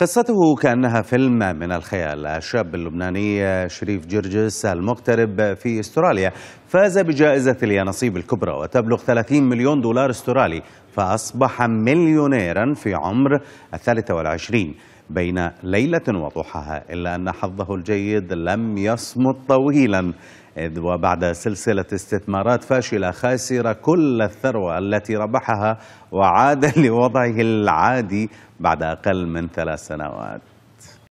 قصته كأنها فيلم من الخيال الشاب اللبناني شريف جرجس المغترب في استراليا فاز بجائزة اليانصيب الكبرى وتبلغ 30 مليون دولار استرالي فأصبح مليونيرا في عمر الثالثة والعشرين بين ليلة وضحاها إلا أن حظه الجيد لم يصمت طويلا إذ وبعد سلسلة استثمارات فاشلة خاسر كل الثروة التي ربحها وعاد لوضعه العادي بعد أقل من ثلاث سنوات